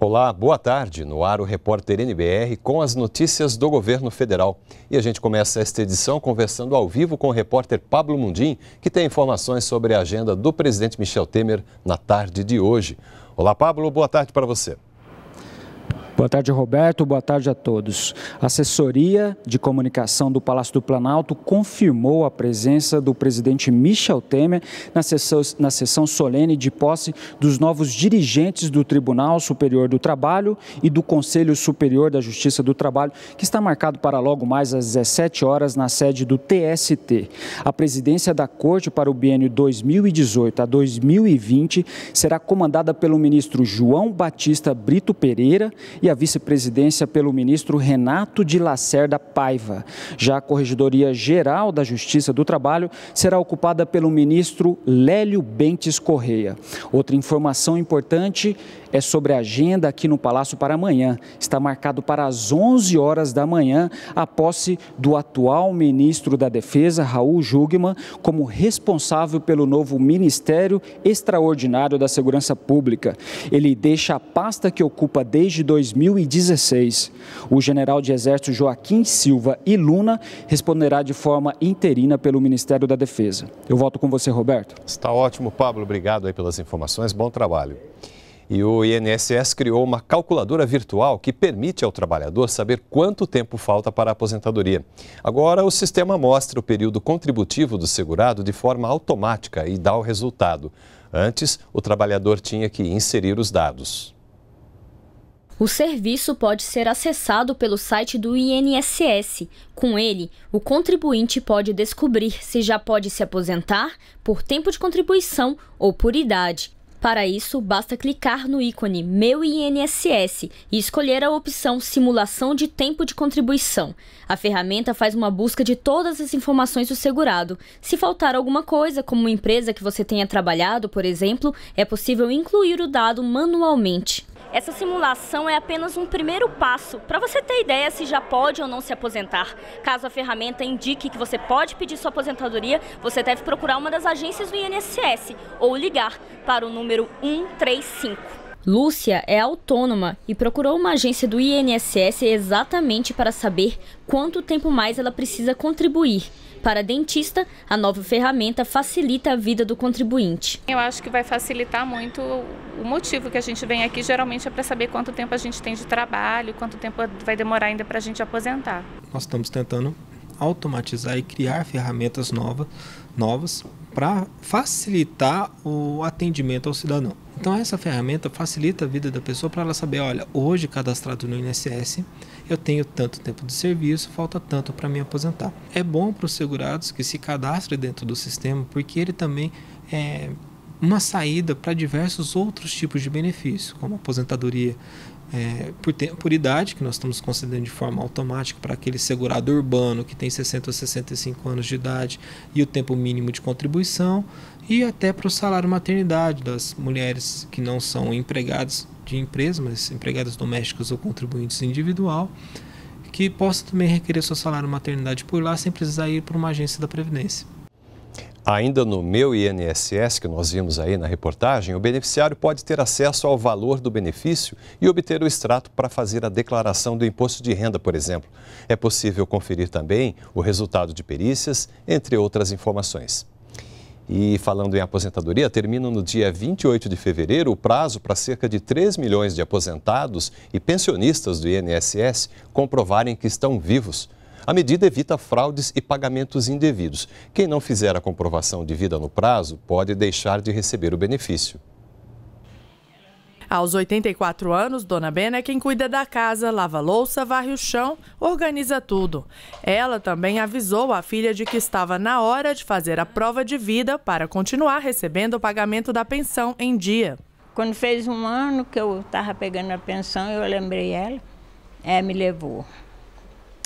Olá, boa tarde. No ar o repórter NBR com as notícias do governo federal. E a gente começa esta edição conversando ao vivo com o repórter Pablo Mundim, que tem informações sobre a agenda do presidente Michel Temer na tarde de hoje. Olá, Pablo, boa tarde para você. Boa tarde, Roberto. Boa tarde a todos. A assessoria de comunicação do Palácio do Planalto confirmou a presença do presidente Michel Temer na sessão, na sessão solene de posse dos novos dirigentes do Tribunal Superior do Trabalho e do Conselho Superior da Justiça do Trabalho, que está marcado para logo mais às 17 horas na sede do TST. A presidência da Corte para o biênio 2018 a 2020 será comandada pelo ministro João Batista Brito Pereira e a vice-presidência pelo ministro Renato de Lacerda Paiva. Já a Corregedoria Geral da Justiça do Trabalho será ocupada pelo ministro Lélio Bentes Correia. Outra informação importante é sobre a agenda aqui no Palácio para amanhã. Está marcado para as 11 horas da manhã a posse do atual ministro da Defesa, Raul Jugman, como responsável pelo novo Ministério Extraordinário da Segurança Pública. Ele deixa a pasta que ocupa desde 2000 2016. O general de Exército Joaquim Silva e Luna responderá de forma interina pelo Ministério da Defesa. Eu volto com você, Roberto. Está ótimo, Pablo. Obrigado aí pelas informações. Bom trabalho. E o INSS criou uma calculadora virtual que permite ao trabalhador saber quanto tempo falta para a aposentadoria. Agora, o sistema mostra o período contributivo do segurado de forma automática e dá o resultado. Antes, o trabalhador tinha que inserir os dados. O serviço pode ser acessado pelo site do INSS. Com ele, o contribuinte pode descobrir se já pode se aposentar por tempo de contribuição ou por idade. Para isso, basta clicar no ícone Meu INSS e escolher a opção Simulação de Tempo de Contribuição. A ferramenta faz uma busca de todas as informações do segurado. Se faltar alguma coisa, como empresa que você tenha trabalhado, por exemplo, é possível incluir o dado manualmente. Essa simulação é apenas um primeiro passo para você ter ideia se já pode ou não se aposentar. Caso a ferramenta indique que você pode pedir sua aposentadoria, você deve procurar uma das agências do INSS ou ligar para o número 135. Lúcia é autônoma e procurou uma agência do INSS exatamente para saber quanto tempo mais ela precisa contribuir. Para a dentista, a nova ferramenta facilita a vida do contribuinte. Eu acho que vai facilitar muito o motivo que a gente vem aqui, geralmente é para saber quanto tempo a gente tem de trabalho, quanto tempo vai demorar ainda para a gente aposentar. Nós estamos tentando automatizar e criar ferramentas novas, novas para facilitar o atendimento ao cidadão. Então essa ferramenta facilita a vida da pessoa para ela saber, olha, hoje cadastrado no INSS, eu tenho tanto tempo de serviço, falta tanto para me aposentar. É bom para os segurados que se cadastrem dentro do sistema, porque ele também é, uma saída para diversos outros tipos de benefício, como aposentadoria é, por, por idade, que nós estamos considerando de forma automática para aquele segurado urbano que tem 60 ou 65 anos de idade e o tempo mínimo de contribuição, e até para o salário maternidade das mulheres que não são empregadas de empresa, mas empregadas domésticas ou contribuintes individual, que possa também requerer seu salário maternidade por lá sem precisar ir para uma agência da Previdência. Ainda no meu INSS, que nós vimos aí na reportagem, o beneficiário pode ter acesso ao valor do benefício e obter o extrato para fazer a declaração do imposto de renda, por exemplo. É possível conferir também o resultado de perícias, entre outras informações. E falando em aposentadoria, termina no dia 28 de fevereiro o prazo para cerca de 3 milhões de aposentados e pensionistas do INSS comprovarem que estão vivos. A medida evita fraudes e pagamentos indevidos. Quem não fizer a comprovação de vida no prazo pode deixar de receber o benefício. Aos 84 anos, Dona Bena é quem cuida da casa, lava louça, varre o chão, organiza tudo. Ela também avisou a filha de que estava na hora de fazer a prova de vida para continuar recebendo o pagamento da pensão em dia. Quando fez um ano que eu estava pegando a pensão, eu lembrei ela, é, me levou.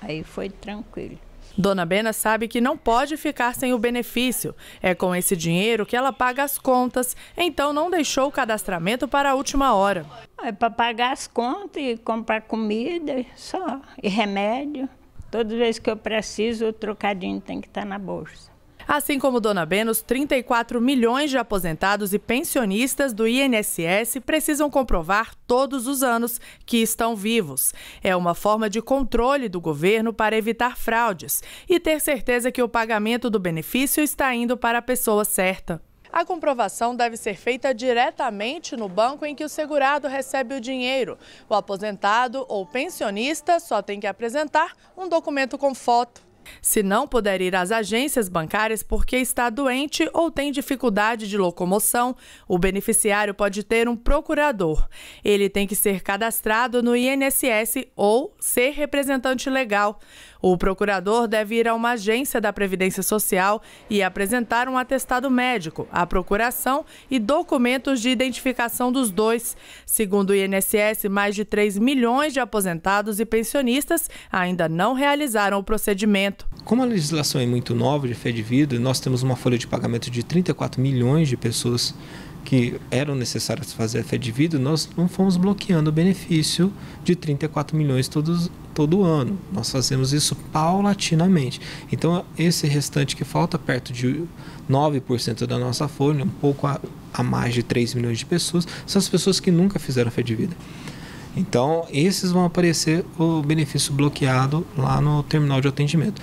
Aí foi tranquilo. Dona Bena sabe que não pode ficar sem o benefício. É com esse dinheiro que ela paga as contas, então não deixou o cadastramento para a última hora. É para pagar as contas e comprar comida só, e remédio. Toda vez que eu preciso, o trocadinho tem que estar tá na bolsa. Assim como Dona Benos, 34 milhões de aposentados e pensionistas do INSS precisam comprovar todos os anos que estão vivos. É uma forma de controle do governo para evitar fraudes e ter certeza que o pagamento do benefício está indo para a pessoa certa. A comprovação deve ser feita diretamente no banco em que o segurado recebe o dinheiro. O aposentado ou pensionista só tem que apresentar um documento com foto. Se não puder ir às agências bancárias porque está doente ou tem dificuldade de locomoção, o beneficiário pode ter um procurador. Ele tem que ser cadastrado no INSS ou ser representante legal. O procurador deve ir a uma agência da Previdência Social e apresentar um atestado médico, a procuração e documentos de identificação dos dois. Segundo o INSS, mais de 3 milhões de aposentados e pensionistas ainda não realizaram o procedimento. Como a legislação é muito nova de fé de vida, nós temos uma folha de pagamento de 34 milhões de pessoas que eram necessárias fazer a fé de vida, nós não fomos bloqueando o benefício de 34 milhões todos, todo ano. Nós fazemos isso paulatinamente. Então, esse restante que falta, perto de 9% da nossa folha, um pouco a, a mais de 3 milhões de pessoas, são as pessoas que nunca fizeram fé de vida. Então, esses vão aparecer o benefício bloqueado lá no terminal de atendimento.